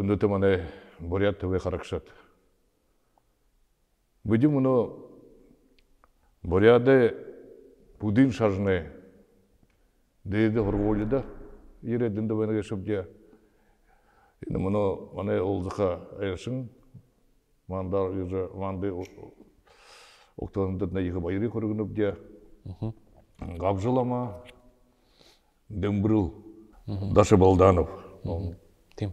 күндөтө мане бурят тв каракшат буди муну буряде пудин шажны деди горголида иредин да бана кешип же энди муну мане олзыка айышын мандар уже манды октондын егип айры көргүнүп же габжылама дымбрыл даша балданов тим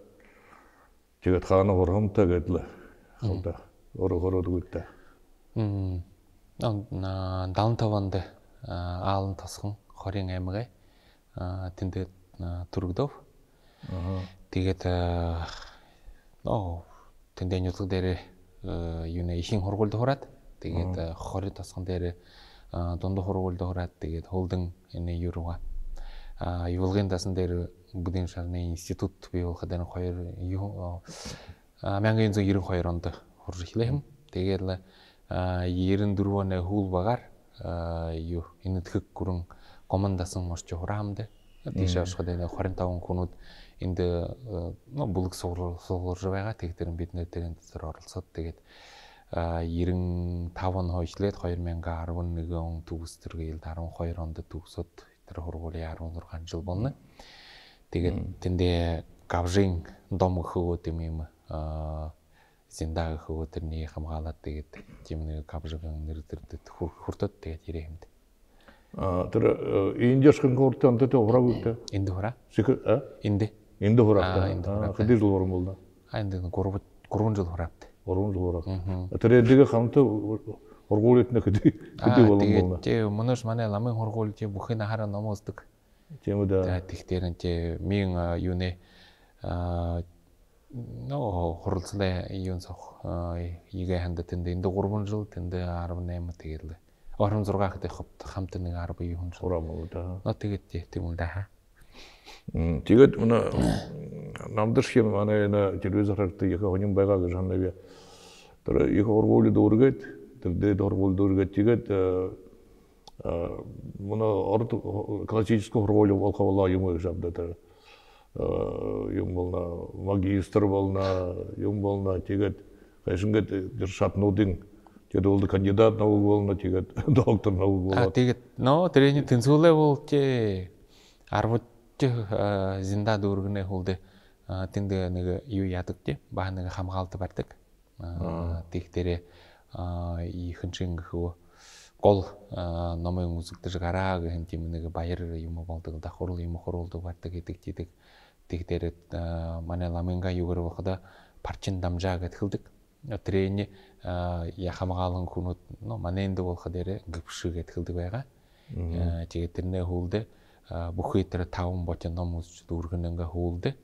Т хорхам тагыдлы. Халда. таванды алын тасқын хорен әмігай. Тінді тұрғыдов. Тегет тінді нютық дәрі юна ешін хорғолды әне юруға. Будын шарны институт буюу хадан 2 1992 онд хурж эхлэв. Тэгээл 94 оны хүл багаар юу энэтхэг гүрэн командасан орч хураамд тийш авшихад энэ 25 хүнүүд энд э, нөө бүлэг суурж байгаа. Тэг дээр бид нэр дээр дотор оролцоод тэгээд 95 он хойшлээд 2011 он төгс төргээл 12 онд төгсөд тэр хургуулийн 16 жил болно. Mm -hmm. Тэгээд тэндээ гавжин дом өхөөгөө юм юм аа зиндаг өхөөгөө тэрний хамгаалаад тэгээд тийм нэг гавжгийн нэр төрдөд хүрдөд тэгээд ирээ юм. Аа тэр индиашхан энэ тэ ураг үү? Энд хура. Энд. Энд хура. Энд хура. Хэдий жил уран болно? Аа энд 3 3 жил хураат. 3 жил хураат. Тэр эндигэ хамтаа ургуулэтнэ хэдий хэдий болон болдо. Тэгээд мөнөш манай ламын хургуул чи бүхэн хараа номозддаг. Тему, да. Да, тэгтэр энэ мин юуны аа но хурлцлаа юун сох игээ ханда тэнд энд 3 жил тэнд 18 тэгэл 26 хад хамт нэг 12 хүн сураа мөн да. Но тэгээд тийм үн да. Тэгээд уна намдэршхим манай на телевизорт яг хоним байгаа гэж ханавь. Тэр их ургуулд үргэд тэр дээд мына ұрт классическую роль волховала юмы жабдата юм болна магистр на юм болна тегет кайшынгет нудин. теді був кандидат угол, на тегет доктор наук А тегет но трени тынсуле бол те арвотчы зінда дургне холды Тінде нега ю ятык те баныга хамгалты бартык тихтере ихинчинг ху гол номын үзэгдэж гараа гэхэн тийм нэг баяр юм болдог давхар юм хоруулдаг байдаг гэдэг тийдэг тэг дээрээ манай ламинга югэр болохда парчин дамжаа гэдэг хэлдэг трени яхамгаалын хүнүүд но энэ болох дээр гүвшүү гэдэг хэлдэг байгаа тэгээд тэрнээ хөвлөд бүх тэр таван бот ном үзч дүүргэнэнгээ хөвлөд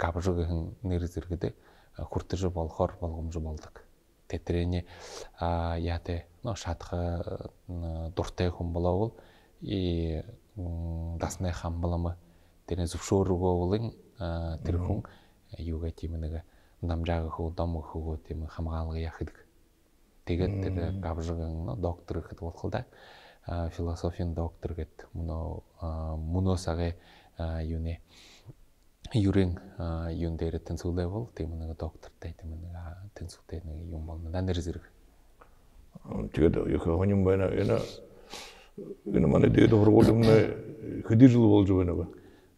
гавжиг нэр зэрэгдэ хүртэж болохоор болгомж болдог тетрене яте но шатхы дурте хумбала ол и дасне хамбаламы тене зубшуруго олын тирхун юга тиминиге намжаг хөө дамы ху тими хамгаалаг яхдаг тегет теде габжыгын доктор хыт болхолда философин доктор гэд муно муно юу юне юрин юн дээр тэнцүү левел тийм нэг доктортай тийм нэг тэнцүүтэй нэг юм болно нанер зэрэг тэгээд яг юм байна яна энэ манай дээд юм нэ хэдий жил болж байна вэ?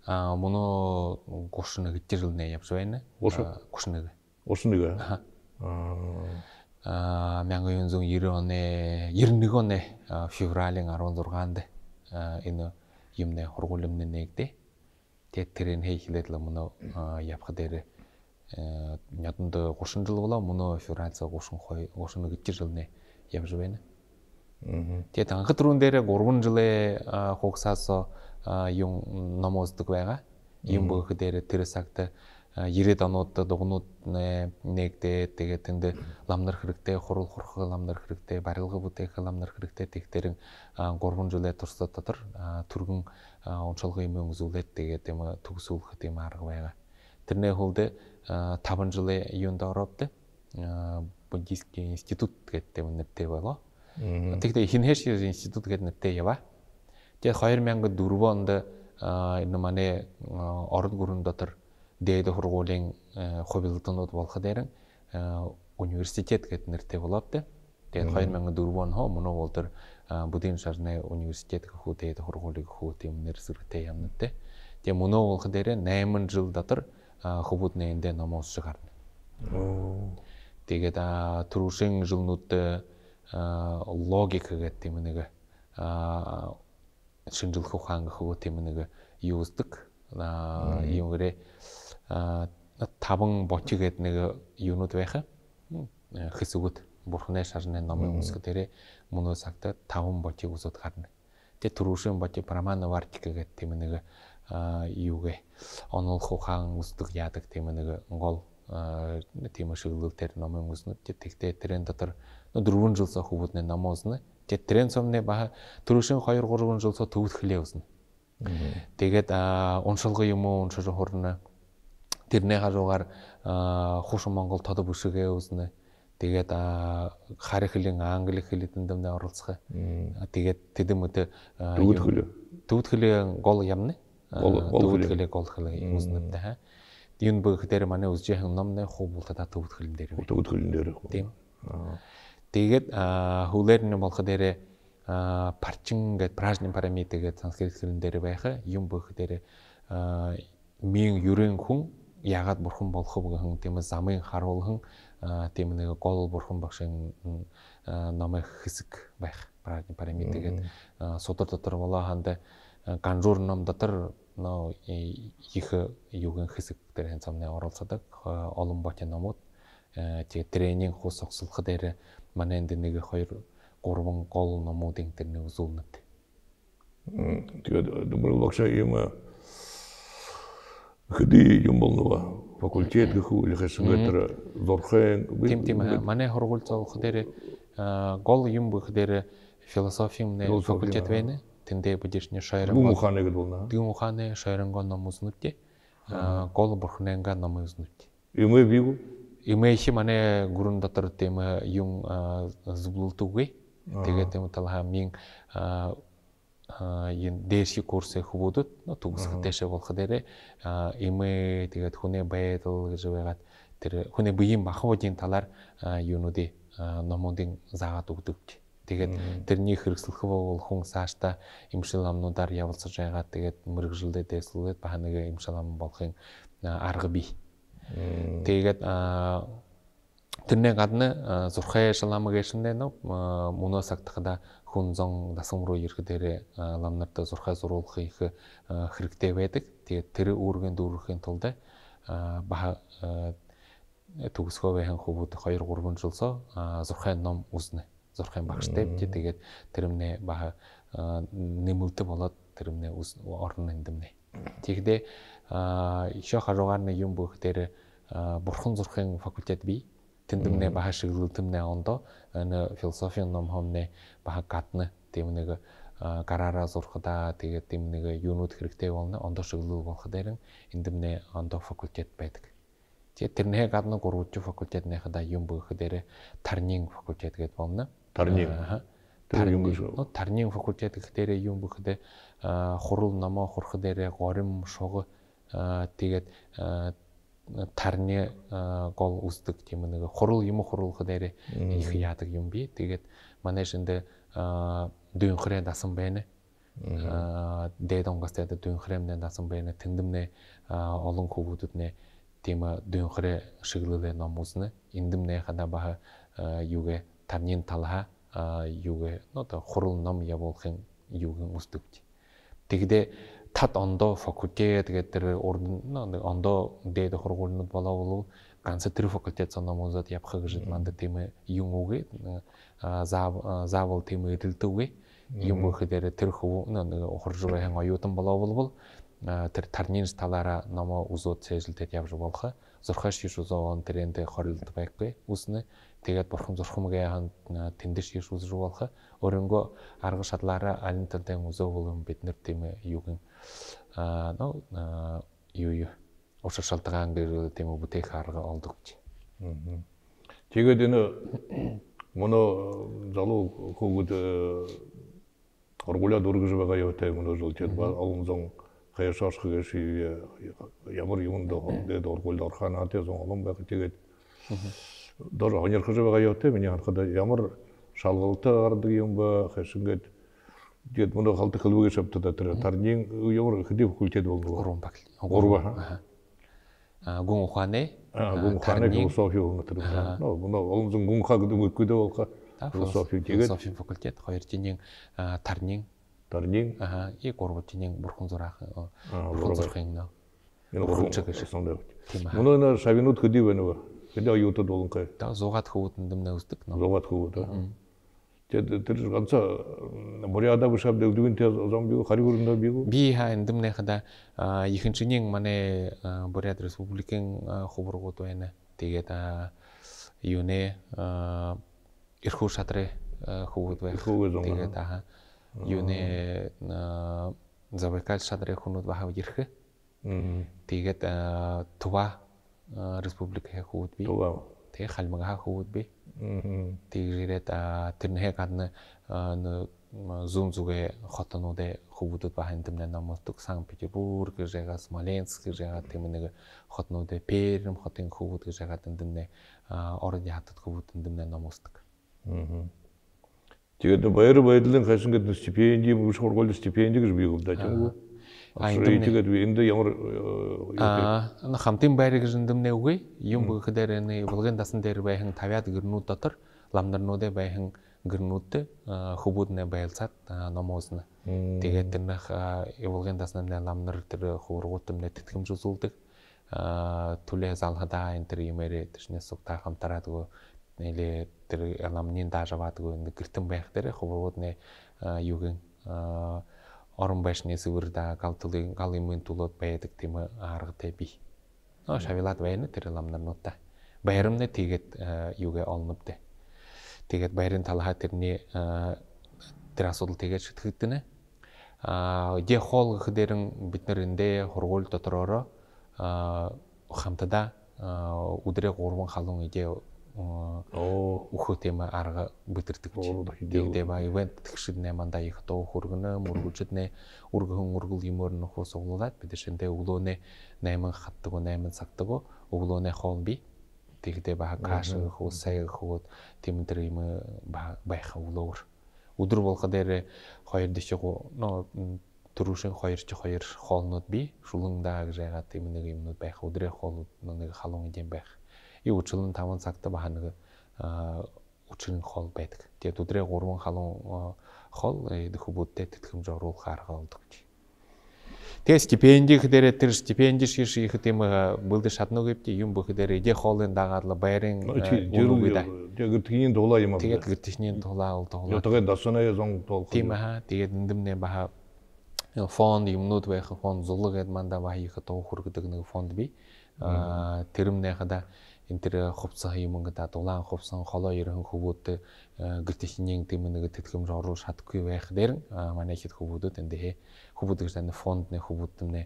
а моно 31 жил нэ явж байна нэг. 31 нэг. аа А 1990 оны 91 оны февралийн 16-нд энэ юмны хургуулмны нэгдээ теттерин хейхилетле муна япхадере нятынды э, кошун жыл бола муна фюранция кошун хой кошун гитчи жылне Таңғы те дәрі турундере жылы жыле хоксасо юм намоздык байга юм быгы дере ирет анотта догонут негде ламдар хрикте хорул хорхы ламдар хрикте барылгы буте ламдар хрикте тектерин горгун жоле турса татыр тургун теге тема тугсул хтема аргвайга табын жылы институт институт кет орын дейді хургулин э, хобилтын от болха э, университет кетнерте болапты дед хайр 2004 он хо болтыр э, университет ху дед хургулик ху темнер жил ямнетте те муно болха дерен наймын жыл датыр хубут нейнде намаз шығарын логика таван э, бочи гэдэг нэг юунууд байх хэсгүүд бурхны шарны номын үсгдэрэ мөнөө цагта таван бочиг үзүүд гарна. Тэ төрөвшин бочи брамана вартик гэдэг тийм нэг юугэ онолох ухаан үздэг яадаг тийм нэг гол тийм шиглэлтэр номын үснүүд тэгтээ тэрэн дотор дөрвөн жил сох хөвөдний ном узнаа. Тэгээд трен сумны баха төрөшин 2 3 жил сох төвөдхлээ узнаа. Тэгээд уншилгын юм уу уншиж хурна тэрний харуугаар хуш Монгол тодоб үсгээ үзнэ. Тэгээд хари хэлэн англи хэл эдэндэмдээ оролцох. Тэгээд тэдэмүүт дүүд хөлөө. Дүүд хөлөө гол ямны. Дүүд хөлөө гол хөлөө үзнэ дэ. Юн бүгд дээр манай үзжих номны хубулта та төвд хөлн дээр. Төвд хөлн дээр. Тийм. Тэгээд хөлээр нь болох дээрээ парчин гэдэг пражны парамид гэдэг санскрит хэлэн дээр байх юм бүх дээр мин юрэн хүн ягаад бурхан болох гэх юм тийм ээ замын харуулхан тийм нэг гол бурхан багшийн номын хэсэг байх парамид гэдэг судар дотор болоо ханд ганжуур ном дотор нөө их юугийн хэсэг дээр хэн замны оролцдог олон ботын номууд тэгээ тренинг хус сонсох дээр манай энд нэг хоёр гурван гол номуудын тэр нэг зүүнэт тэгээд дөрөв багшаа юм хди юмбалнова факультет гху или хэсэнгэтра зорхэн тим тим манай хоргуулца хдэри гол э, юм э, бу хдэри философиям не факультет вэне тэнде будишне шайрын гон муханы гэд болна дим муханы шайрын гон намузнутти гол бурхнэнга намузнутти имэ бигу имэ хи мане гүрэн дотор тем юм зублтугэй тэгээд тэм талха мин э, дээши курсы хубудут тугусга теше болхадере эмэ тэгээд хүний байдал гэж байгаад тэр хүний биеийн махуудын талаар юунуудыг номондын заагаад өгдөг. Тэгээд тэрний хэрэгсэлх бол хүн цаашдаа имшил амнуудаар явуулсаж байгаа. Тэгээд дэслүүлээд баха нэг имшил ам болохын арга бий. Тэгээд тэрний гадна зурхай шаламгийн шинэ нөө мөнөөс актахда хүнзон дасамруу ерхэдэрэ ламнарта зурхай зурулах их хэрэгтэй байдаг. Тэгээд тэр үүргэнд дүүрэхийн тулд баха төгсгөөхэн хувүүд 2 3 жилсо зурхай ном үзнэ. Зурхай багштай бид тэгээд тэрмнээ баха нэмэлтэ болоод тэрмнээ орн эндэмнэ. Тэгдээ еще хажуугаар нэг юм бүх дээр бурхан зурхын факультет бий тэндэмнэ баха шиглэлтэмнэ ондо аны философиян номхомне баха катны нэг карара зурхада тэм нэг юунууд хэрэгтэй болны ондо шиглүү болох дээрэн эндэмнэ ондо факультет байдаг. Тэгээ тэрнээ гадны факультет факультетны хада юм бөх дээр тарнинг факультет гэдээ болно. Тарнин. Тарнин. тарнинг факультет дээр юм бөхдээ хурал номоо хурх дээр горим шуг тэгээд тарне гол устык темыныгы хорул йымы хорул хыдере ихиятык юмби тегет манеш инде дүйн хре дасын бэне дейдон гастеда дүйн хремден дасын бэне тиндимне олон тема дүйн хре шыгылыле намусны индимне хада баха юге тамнин талха юге нота хорул нам яболхын югын устык тегде тат ондо факультет гэдэг тэр нэг ондоо дээд хургуулнууд болоо бол ганц төр факультет санаа санамуузад явах гэж манд тийм юм үгүй заавал тийм эдэлдэггүй юм гэхээр тэр хөв нэг хурж байхан оюутан болоо бол тэр тарнин талаараа номо узуу цэжилдэд явж болох зурхаш шиш тэр энэ хорилд байхгүй үснэ тэгээд бурхан зурхамгийн ханд тэндэр шиш узуу болох өрөнгөө арга шадлаараа аль нэгэн үзөө бүлэн бид нар тийм юу гэн ну юю ошошалтаган бир тему бутех арга олдук тегедени муну жалуу кугуд оргуля дургыжбага өтэй муну жыл тет алымзоң каяшашкы кеши ямыр юмунда дед оргулда орхана тез оңолом бакы тегет дор онеркыжбага өтэй мен аркада ямыр шалгылты ардыгым ба хешингет Дед, мына қалты қылуы кешіп тұда тұры. Тарнен факультет болды Орын бәкіл. Орын философия шавинут Зоғат Зоғат тер ганса моряда бушап дегдүгүн тез озон бигу харигурунда бигу би хайн дымне хада ихинчинең мане бурят республикаң хубургу туайна теге та юне ирху шатре хубу туай теге та юне забайкаль шатре хунут бахав ирхи теге та тува республика хубут би тува те хальмага хуутби тигрирет тэрнэ гадна зумзугэ хотонуде хувудуд бахан тэмнэ Санкт-Петербург гэжэга Смоленск гэжэга тэмнэг хотонуде Перм хотын хувуд гэжэга орын хатад хувуд тэмдэмнэ намустык. Тэгээд баяр баярлын хашингэд Айтымны. Инде яңыр... Э, Ана хамтын бәрі жындым нәугі, ең бұғы кідәріні бұлғын тасын дәрі бәйхін тавят гірнут татыр, ламдарноды бәйхін гірнутты э, хубудны бәйлсат э, намозына. Тегеттіні бұлғын тасынан ламдар түрі хурғуттымны тіткім жұзулдық. Түлі залғыда әнтір емері түшіне сұқта қамтарадығы орон байшны сывырда галтылы галымын тулот байдаг тема аргы теби но шавилат вайны тирламнанотта байрымны тигет э, юге алыныпты тигет байрын талаха тирни э, тирасодл тигет А де хол эндэ хургуул дотороо а э, хамтада удре гурван халун иде ухтема арга арғы дегдебайвен тыкшидне манда ихто хургыны нэ ургын хатдаг иморны хосоглулат бедешенде улоне наймын хаттыгы наймын сактыгы улоне холби дегде баха кашы хосай хот юм э, байха улор удур болха дере э, хайыр дешего но турушин чи хайыр холнут би шулыңда жайга тимнигимнут байха удре холнут нэг халоң идэм байх и учылын тамын сакты баханыгы учын хол бетк те тудре гурмун халун те стипендий хидере тир стипендий шиш и хитимы шатну гепти юм бу хидере де холын дагарла байрен унугыда те баха э, фонд фонд фонд би энэ тэр хувцсан юмнг да дулаан хувцсан холоо ерөн хөвгүүд э, гэртэлхинийн тэмнэг тэтгэлэмж оруу шатгүй байх дээр манай хэд хөвгүүдүүд энэ хэ хөвгүүд гэж тань фонд нэ хөвгүүд нэ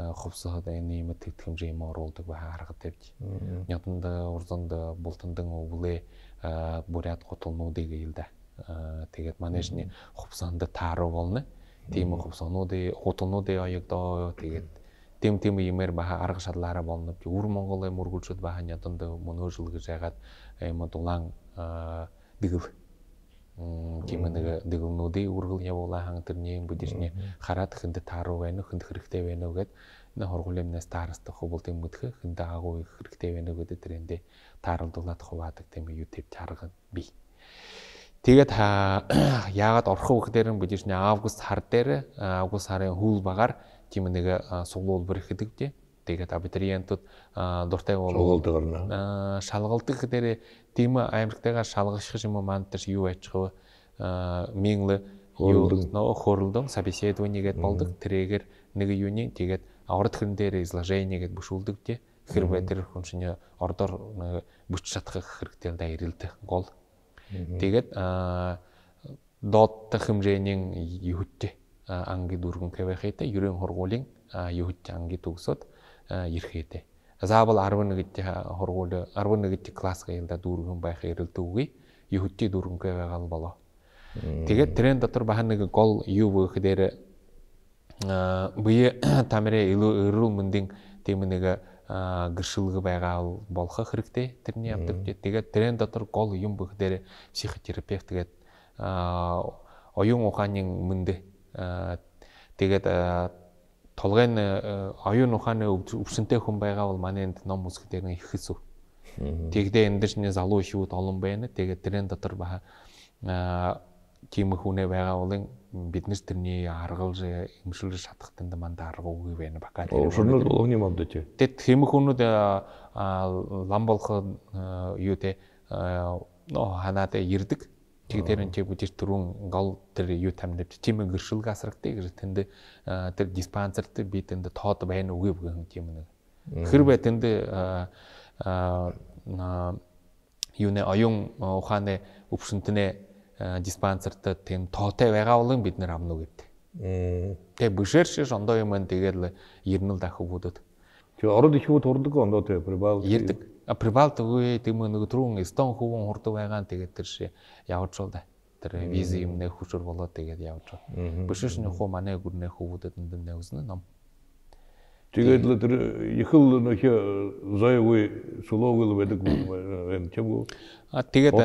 э, хувцсад энэ юм тэтгэлэмж юм оруулдаг ба харга тавьж яданд урданд бултандан өвлээ бүряд гуталнуудыг илдэ тэгээд манайшны хувцсанд тааруу болно тем тем имер баха арга шадлаара болнуп ти ур монгол эм ургулчут баха нятынды муну жылгы жайгат эм тулан дыгыл кимыныгы дыгылнуды ургыл я бола хаң тирне будишне харат хынды тарывайны хынды хрихтевайны гет на хоргулем нас тарысты хобол тем мытхы хынды агой хрихтевайны гет тренде тарылдылат ховатык тем ютеп таргын би Тэгээд яагаад орхох үх дээр август хар дээр август сарын хүл багаар тиминиге солуол бирихидик де дегет абитуриентут дуртай болу шалгылтык китери тима аймриктега шалгышкышыма манттыш ю айтчыбы меңлі хорулдың собеседование кет болдық тірегер неге юни тегет аурыт кіндері изложение кет бушулдык те хирбетер хуншине ордор э, бучатқы хирктел дайрилти гол тегет дотты химженин юхутте анги дургун кебехете юрен хорголин юхутча анги тугсот ирхете заабал арвыны гитти хорголы арвыны гитти класс кайылда дургун байх туги юхутти дургун кебегал бало теге тренд атыр баханыгы гол юбы хидери быйы тамере илу ырыл мындин теминиге гышылгы байгал болха хрикте тирне аптыкте теге трен атыр гол юм быхдери психотерапевт деген оюн оханин мынды Э, тэгээд э, толгойн э, оюун ухааны өвсөнтэй хүн байгаа бол манай энд ном үсгдээр нэг их хэсүү. Тэгдээ энэ нэг залуу шүүд олон байна. Тэгээд тэрэн дотор баха тийм хүнээ байгаа бол бид нэр тэрний аргалж эмшүүлж шатах тэнд манда арга үгүй байна бака тэр хэлбэл болгоны манд тий. Тэд хэмх хүнүүд лам болох юу те ноо ханаад ирдэг. Тэг дээр энэ бүжир түрүүн гол тэр юу тамдивч тийм гэршүүл гасрагдыг тэнд тэр диспансер тэр би тэнд тоод байна үгүй бүгэн тийм нэг. Хэрвээ тэнд юунэ оюун ухааны өвсөнтнэ диспансерт тийм тоотой байгаа болон бид нэр авна уу гэдэг. Тэг бүшэрш шондоо юм энэ тэгэл ирнэл дахив бүдөд. Тэг ород их хүүд урддаг ондоо тэг прибал ирдэг. привал төгөө тийм нөгдрүүн Эстон хөвөн хурд байгаа тэгээд тэр ши явж байгаа тэр виз юмнээ болоод тэгээд явж хуу манай гүрнээ үзнэ ном. Тэгээд л тэр ихэл нөх А тэгээд э,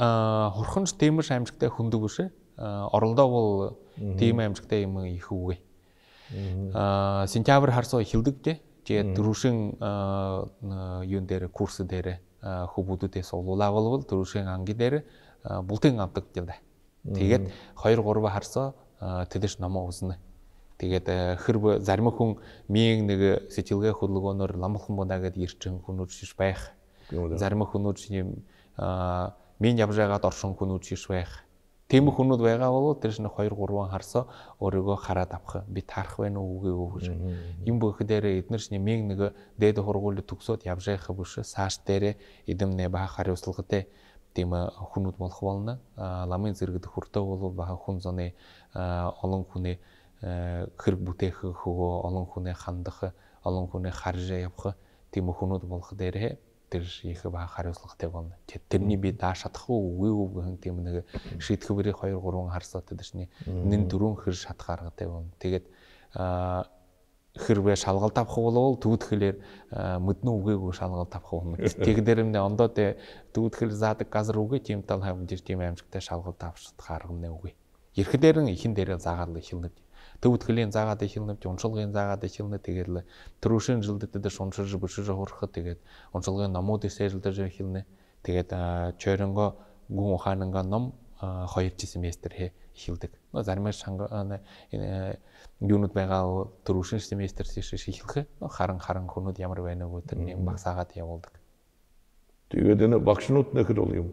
а темир амжигтай хөндөг бол юм их А сентябрь же турушин юндери курсы дери хубуду тес олулагылбыл турушин анги дери бултын антык дилде тегет хайыр горба харса тедиш намоозны тегет хырбы зармы күн миеңниги сетилге худлугонор ламылхымбонагет хүн кунучиш байх зарим зармы кунучи мен ябжагат хүн кунучиш байх Тэмх хүнүүд байгаа уу? тэрэс нэг 2 3 харсаа өөрийгөө хараад авах би таарах байна уу үгүй юу гэж. Им бүх дээр эднэрч нэг нэг дээд хургуулд төгсөөд явж явжаах биш сааш дээр эдэм нэ баа хариуцлагатай тийм э, хүнүүд болох болно. Ламын зэрэгт хүртэв бол баа хүн зоны олон хүний э, хэрэг бүтээх хөө олон хүний хандах олон хүний харж явах тийм э, хүнүүд болох дээрээ тэрийг баг хариуцлагатай байна. Тэрний би дааш шатахгүй үгүй үгүй гэх юм нэг шийдэхвэрийн 2 3 харсаатай дэрчний нэн дөрөв хэр шат гаргатай байна. Тэгээд хэрвээ шалгалт авах бол төвдөхлээр мөднө үгээгүй шалгалт авах юм. Тэгдэр юм нэ ондоо тэ төвдөхл заадаг газар үгээ тийм тал хавж тийм амжигтай шалгалт авах шат гаргана үгүй. Ерхдээр нь ихэн дээрээ заагаал ихэлнэ. төвөтгөлийн заагаад эхэлнэв уншилгын заагаад эхэлнэ тэгэл төрөвшин жилдэд шуншир бүшир хурхад тэгээд уншилгын номуудыг сэжилдэж эхэлнэ тэгээд чөрөнгө гүн ухаананга ном хоёр хоёрч семестр хэ эхэлдэг. Нөө зарим шанга э, юунууд байгаа төрөшин семестр тийш эхлэх харан харан хүмүүд ямар байна уу тэр нэг багсаагаад явуулдаг. Тэгээд энэ багшнууд нэхэр ол юм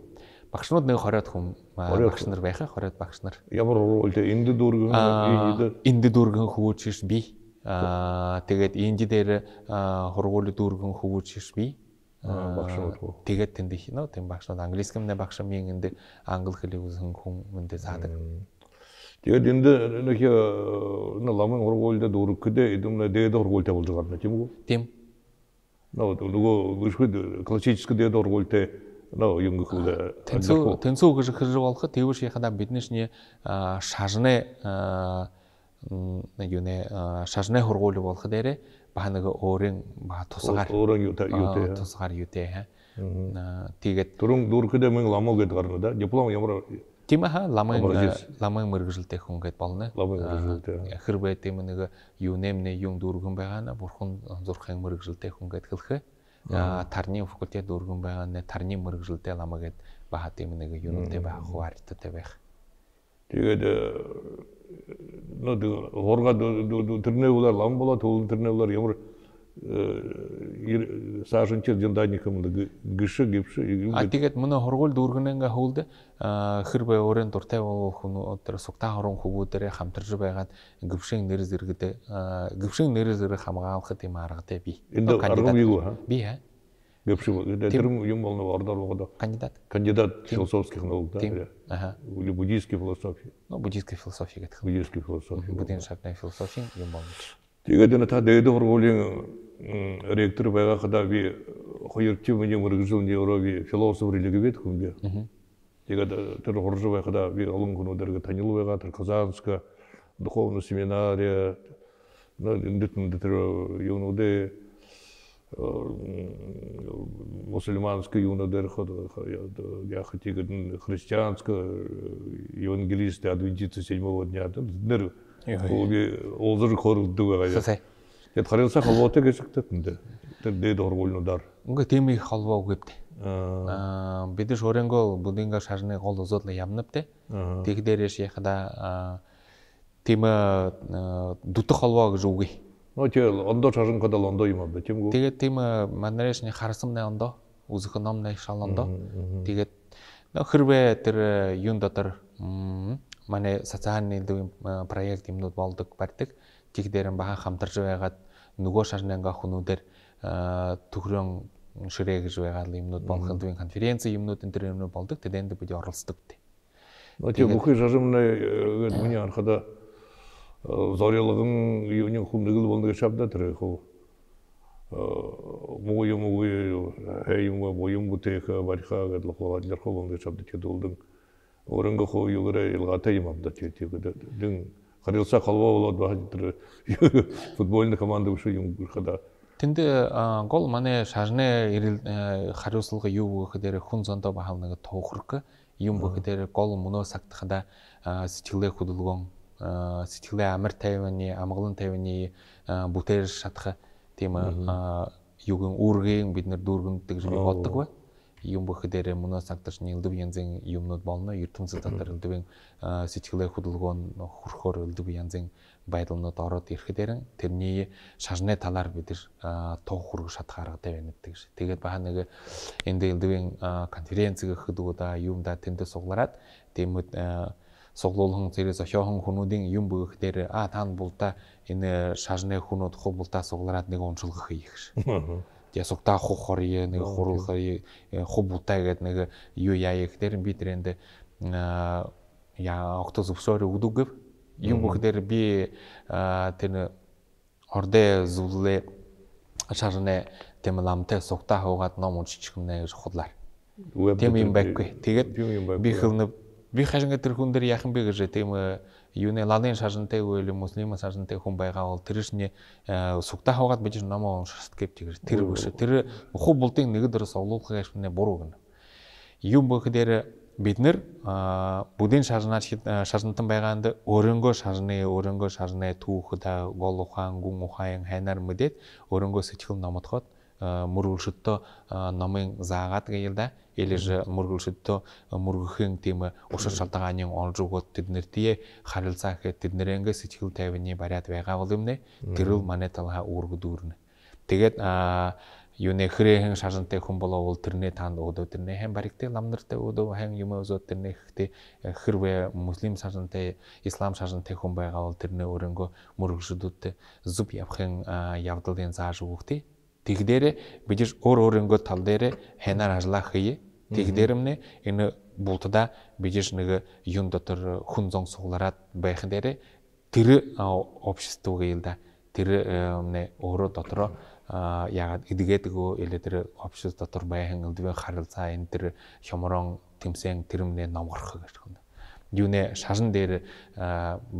багшнууд нэг 20-од хүн багш нар байх 20-од багш нар. Ямар үлдэ эндэд дүүргэн эндэд дүүргэн хөвөөж би. Аа тэгээд энди дээр хургуул дүүргэн хөвөөж би багшууд. Тэгээд тэнд их нөө тийм багшууд англис хэмнэ багш мийн энд англи хэлийг үзэн хүн энд саадаг. Тэгээд энд нэг нэг ламын хургуулда дүркдээ эдэмнэ дээд хургуултай болж байгаа юм тийм үү? Тийм. Нөө нөгөө гүшгэд классический дээд хургуултай анау емгкуда тенцу кыжы кыжы волхы теу шейхадан бетнешне шажыне юне шажыне хурголу волхы дере баныгы орын ба тосыгар орын юте юте тосыгар юте ха тиге турун дуркыда мен ламо гет гарны да диплом ямра Тимаха ламын ламын мыргыжылте хунгет балны. Ламын мыргыжылте. хырбай теминиге юнемне юн дургын байгана бурхун зурхан мыргыжылте гет кылхы тарни факультет ургун байганне тарни мыргжилте ламагет бахат имнеге юнуте ба хуарте тебех тигеде ну горга түрне улар лам болот ул түрне улар ямыр Э, саажынчер жындаани кымлы гышы гыпшы а тигет мына хоргол дургыненга хулды э, хырбай орен тортай болхуну оттер сокта хорон хубутере хамтыржы байгат гыпшең неризиргите э, гыпшең неризири хамгаалхы темарыгыте би би а гыпшы терм юм болну ордор огодо кандидат кандидат философских наук да ага или буддийской философии ну буддийской философии гет буддийской философии буддин шапна философия юм болну Тигеден та дэйдэ хорголин ректор байғақыда би хуйыртив мне мыргыжыл не урови философ религивет кумге. Дега тер хоржы байғақыда би олым күн одерге танил байға тер Казанска духовная семинария ну дитм дитер юнуде мусульманский юнудер я хотел христианская евангелисты адвентисты седьмого дня дер ол зыр хорылды байға қараса халваты кесікті күнде дейді хоргулнудар унга теми халва угепти биди шоренго будинга шажны гол узотла ямнапте тигдере шехда тема дуты халва жуги но те ондо шажын кадал ондо имабе темгу теге тема манрешне харсымна ондо узыкномна шалондо теге хырбе тер юндатар мане социальный проект имнут болдык бардык тигдерин баха нөгөө шарны ангаах хүмүүдэр э, төгрөн ширээ гэж байгаа юмнууд болох энэ конференц юмнууд энэ төр юмнууд болдог. Тэгээд энд бид оролцдог гэдэг. Но тийм бүхий жарымны миний анхада э, зориулгын юуны хүмдэгэл тэр хөө э Муу юм уу юм уу буйм бутэх бариха гэдэл хувадлар хувадлар шабда кедулдың. Орынғы хуу югірі илғата имамда тетігіді. Дүн қарелса қалуға болады бір футбольный команда уже қада тинде гол мане шажне ирил э, хариусылга юу хедер хунзонда бахалнага тоохрк юм бөхдер гол муно сактхада сэтгэлээ хөдөлгөн сэтгэлээ амар тайвны амгалан тайвны бүтээр шатха тийм юугийн үүргийн бид нар дүүргэмдэг жиби болдог ба юм бөхө дээр мөнөөс цагдаарчны элдв янзын юмнууд болно ертөнцийн дотор элдвийн сэтгэлээ хөдөлгөөн хөрхөөр элдв янзын байдлууд ороод ирэхэд тэрний шарны талаар бид тух хүрэг шат гаргадаг байна гэдэг шиг. Тэгээд баа нэг энд элдвийн конференц гэхэд удаа юмдаа тэндээ суглараад тэмүүд суглуулхан зэрэг зохиохон хүмүүдийн юм бөгөх дээр а тань булда энэ шарны хүмүүд хубулдаа суглараад нэг уншилгах хийх шиг. я сукта хохор е нэг хурлах хуб хубутай э, гэдэг нэг э, юу яа их дээр э, би энэ я окто өвсөр өгдөг юм дээр би тэр ордэ зүлэ шарны тэм ламтэ сукта хаугаад ном уншчихнэ гэж худлаар тэм юм байхгүй тэгээд би хэлнэ би хажинга тэр хүн дээр яахан би гэж тийм юны лалын шажынты уэлі муслима шажынты хумбайға ол тірі э, сукта хауғат бәді нама мауын шашыт кеп тегір тірі бүші тірі ху бұлтың негі дұрыс аулыл қығашміне бору гін юм бұқыдері бетнер буден э, шажына э, шажынтын байғанды орынго шажыны орынго шажыны туухыда голухаң гуңухайың хайнар мүдет орынго сытил Э, мургулшутто э, номын заагат гайылда или же мургулшутто э, мургухын темы уша шалтаганын олжугот тиднертие харылса хэ тиднерэнгэ сичил тэвэне барят вэга волымне тирил монеталга ургудурны тэгет юне хрэхэн шажанте хүн боло ол тирне танд одо тирне хэм барикте ламнырте одо хэм юма озо тирне хте хырве муслим шажанте ислам шажанте хүн байга ол тирне өрөнгө мургушудутте зуб явхэн явдылден заажу ухте тигдере бидиш ор орынго талдере бултада ажла хые тигдеремне эне хүн бидиш ныгы юндотыр хунзон сугларат бэхдере тиры общество гылда тиры эмне оро доторо ягад идигэтгу элетир общество дотор бэхэн ылдвэ харылса эн тир хёморон тимсэн тирмне намгарх гэшхэн Юнэ шаран дээр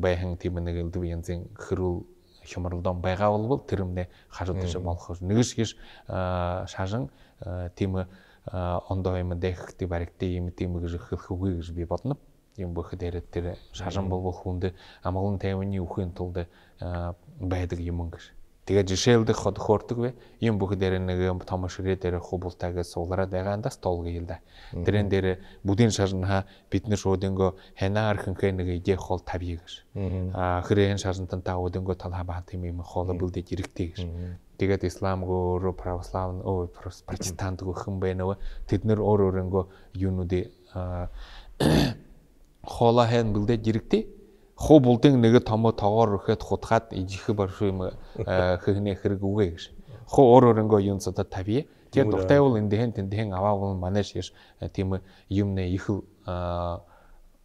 бэхэн тимэнэ ылдвэ янзэн хырул ҫумарвдам байга болбул тирымне хажытышы малхыз нигис киш ә, шажың ә, тимы ә, ондоемы дехти баректи ими тимы гыжы хылхугыгыж би ботнып им бы хыдереттер шажын болбул хунды амалын ұқын ухын тулды емін имынгыш тэгээ жишээлдэх хот хөөрдөг вэ юм бүх дээр нэг томошрэ дээр стол да тэрэн дээр бүдийн шарнаа бид нэр шуудынго хана архинхэ нэг идэх хол тавья гэж а хрен шарнтан та удынго бат юм хол бүлдэж ислам православ протестант хуу булдын нэгэ томо тоогоор өрхөд хутгаад ижих барш юм хэгнэ хэрэг үгэ гэж. Хуу өөр өөрөнгөө юм цата тавья. Тэгээд дуртай бол энд хэн тэнд хэн аваагүй манайш яш э, тийм э, юм нэ их э,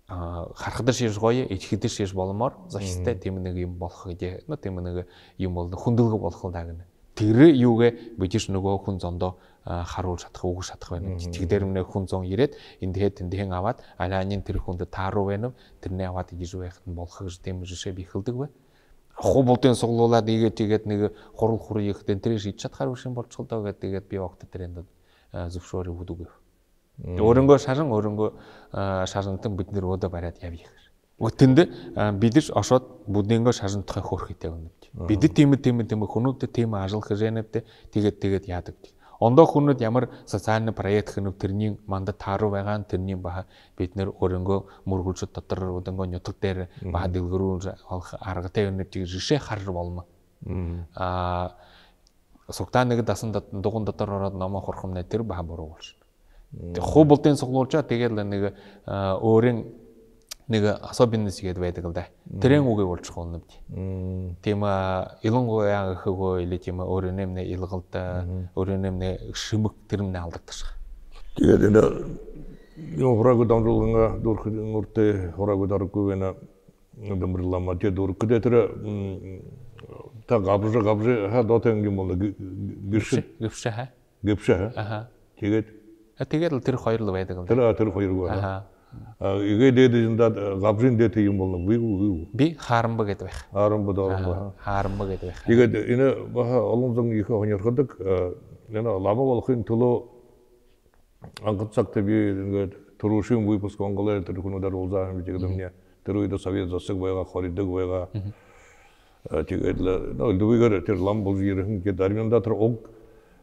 харахад ширж гоё, ирэхэд ширж болмоор зочтой тийм нэг юм болох гэдэг. Тийм нэг юм бол хүндлэг болох тагна. Тэр юугэ бидэж нөгөө хүн зондоо харуул шатах үг шатах байна. Тэгдэр мнэ хүн 100 ирээд энэ тэгээд тэндхэн аваад алаанийн тэр хүнд тааруу байна. Тэрний аваад ийж байхад нь болох гэж тийм жишээ бихэлдэг бай. Хуу булдын суглуулаад игээд тэгээд нэг хурал хурыг ихтэй тэр шийд чадхаар үгүй юм болчихлоо доо гэдэг тэгээд би тэр энэ зөвшөөр өгд үгүй. Өрөнгөө шаран өрөнгөө шарантан бид нэр өөдөө бариад явъя гэж. Үтэнд бид ч ошоод бүднийгөө шарантахыг хөөрхөйтэй өгнө. Бидэд тийм тийм тийм хүмүүдтэй тийм ажил хийж хэрэгэнэвтэй тэгээд тэгээд яадаг. Ондоо хүмүүд ямар социальный проект хэнэв тэрний мандат тааруу байгаа нь тэрний баа бид нэр өрөнгөө мөргөлжөд дотор өдөнгөө нутаг дээр баа дэлгэрүүлж олох аргатай өнөд жишээ хар болно. Аа сугтааныг дасан дугун дотор ороод номоо хурхам нэ тэр баа буруу болж. Хуу бултын суглуулжаа тэгэл нэг өөрийн нэг особенность гээд байдаг л да. Тэрэн үгийг олж хонно бит. Тийм ээ илэнгуяа гэхэгөө или тийм өөр өөрөө нэмнэ илгэлд өөрөө нэмнэ шимэг тэрмнэ байгаа. Тэгээд энэ юу юм хураагу дамжуулганга дүрхэн үртэй хураагу дараггүйгэнэ дэмрилама те дүрк дээр та габжы габжы ха юм бол гэрш гэвшэ ха гэвшэ ха. Тэгээд тэгээд л тэр хоёр л байдаг юм. Тэр тэр хоёр гоо. Аа Э, иге деди жында габжин э, дети юм болна вигу вигу би харымбы кетип эх харымбы дорумба харымбы кетип эх Еге ине баха олумзун ике ойноркодук эне лама волхин тулу аңгытсак теби тұрушын выпуск онгылер туркунудар олзаам тигде мне тируйда совет засык бойга хоридык бойга тигедле ну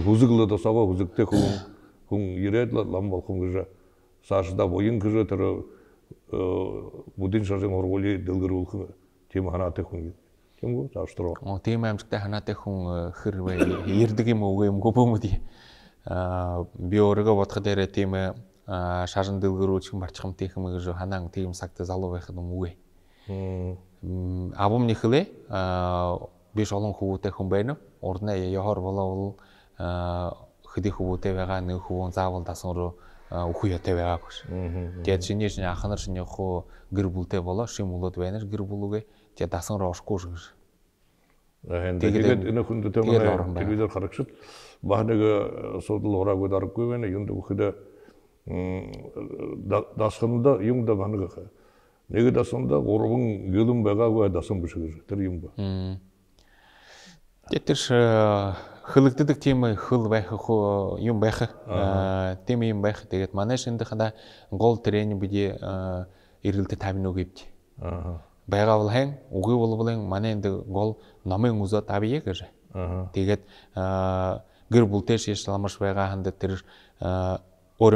хузыгла да саго хузыкте хун хун ирет ламбал хун гыжа сашда боин гыжа тыр э, будин шажен орголи дылгырул хун тем ханаты хун кем го таштро о тем амскта ханаты хун э, хырве ирдиги могем гопому ди э, биорга вотха дере теме шажын дылгырул чин барчхым техим гыжа ханан тем сакта абум нихле беш олон хувуте хун бэйно ордна яхор Э, хөдөх хөвөтэй байгаа нэг хөвөн заавал дасгаруу э, үгүй ятай байгааг ш. Тэгээд шиний шиний ах нар шиний хөө гэр бүлтэй болоо шим болоод байна ш гэр бүлүүгээ э, тэгээд дасан руу оршгүй ш. Тэгээд энэ хүн дээр манай телевизор харагчд багныг судал ораагүй дараггүй байна юунд өгөхөд багныг нэг тэр юм ба хөлөгддөг тийм хөл байх юм байх э, тийм юм байх тэгээд манай шиндэхэндэ гол тренинг биди э, эргэлдэ тавина уу гэвч байгаа бол хэн үгүй бол бол манай энэ гол номын үзө тавья гэж тэгээд э, гэр байгаа ханд тэр гол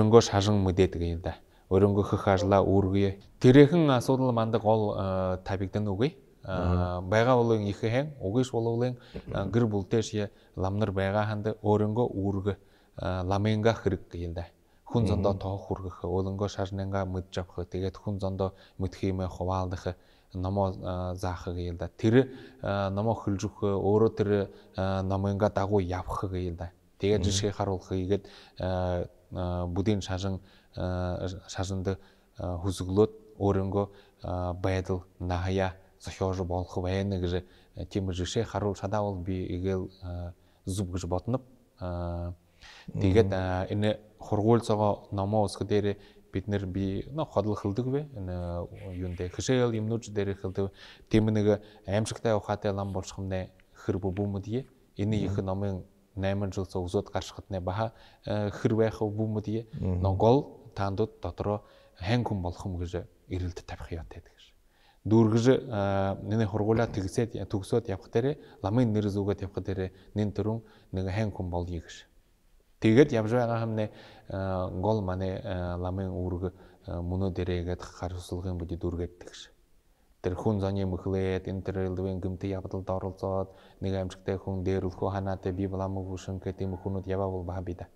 Э, байга олың ихең огиш олың э, гыр бултеш е ламныр байга ханды орынго ургы э, ламенга хырык килде хүн зондо то хургы олыңго шажненга мыт жапқы тегет хүн зондо мытхиме ховалдыхы намо захы елді. тири намо хылжухы оры тири намынга дагу япхы килде тегет жишгэ харулхы игет будин шажын шажынды хузуглот орынго байдыл нахая зохиож болох байна гэж тийм жишээ харуул шадаавал би эгэл э, зүб гэж бодноп э, тэгээд энэ хургуул цагаа номоо усх дээр бид нэр би э, но хадлахдаг вэ энэ юу нэ хэшээл юмнууд дээр хэлдэг тийм нэг аимшигтай ухаатай лам болчих юм нэ хэр бү бүмдий энэ их номын 8 жил зөвсөд гаршихад нэ баха хэр байх бү бүмдий но гол таандууд дотроо хэн хүн болох юм гэж ирэлд тавих ёстой гэдэг дүүргэжэ нэнэ хургуула тэгсэт төгсөөд явах дээр ламын нэр зүгээд явах дээр нэн төрүн нэг хэн хүн бол ийгш тэгээд явж байгаа хэмнэ гол мане э, ламын үүрэг мөнөө дээрээгээд харсуулгын бүди дүүргэдэгш тэр хүн заны мөхлээд интерэлдвэн гэмтэ ябдалд оролцоод нэг амжигтай хүн дээр өлхөө ханаатай би баламыг хүшин гэдэг юм хүнүүд яваа бол баа бида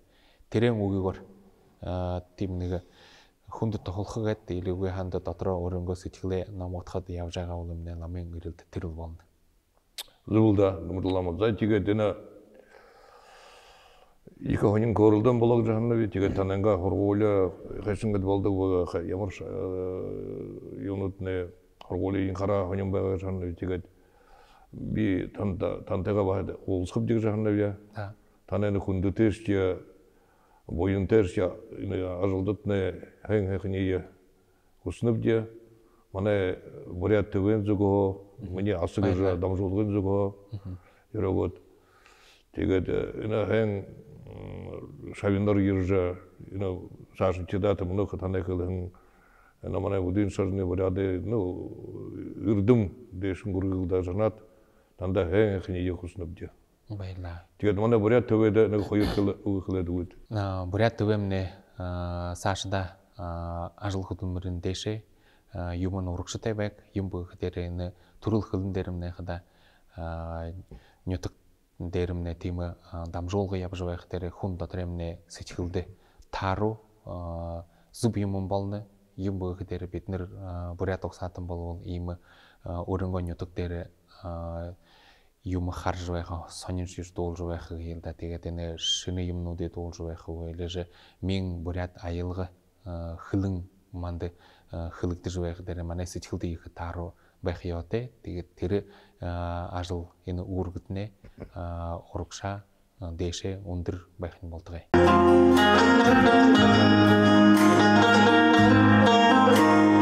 тэрэн үгээр тийм нэг хүнд гэдэг илүүгийн ханд дотроо өрөнгөө сэтгэлээ намуудахад явж байгаа бол өмнө намын ирэлт тэр болно. Зулда нумдламо зайтиге дина Ике хонин көрүлдөн блог жаһанна бит тиге тананга хоргуля хэшингэд болды бу ямар э, юнутне хоргуля ин хара хонин бага жаһанна тиге би танта тантага бахад олсып диге жаһанна бия. Тананы хүндүтеш тиге э, Бойын тәрс ажылдытны хэнгхэхнея усныбде, мане бурят төвен зүгоо, мне асыгыжа дамжулгын зүгоо, ирогот. Тегет, ина хэн шавиндар гиржа, ина сашын тедаты мұны хатанекыл хэн, ина мане удин сарны буряды, ну, үрдім дешін күргілда жанат, танда хэн хэхнея усныбде баярлаа. Тэгээд манай бурят төвөд нэг хоёр жил өгөхлээд өгд. Бурят аа саашда аа ажил хөдөлмөрийн дэше юмн урагштай байг юм бүх дээр энэ төрөл хөлн дээр мнэ хада аа нютг дээр мнэ тийм дамжуулга явж байх дээр хүн дотор мнэ сэчгэлдэ тару зүб юм болно юм бүх дээр бид нэр бурят ухсаатан болвол ийм өрөнгөө нютг дээр аа юм харж байгаа сонин шир дуулж байх да тэгээд энэ шинэ юмнуудыг дуулж байх үйлэ же мин бурят аялга хөлн манд хөлөгдөж байх дээр манай сэтгэлд их таару байх ёо те тэгээд тэр ажил энэ үүргэднэ урагша дэше өндөр байх нь болдгоо Thank you.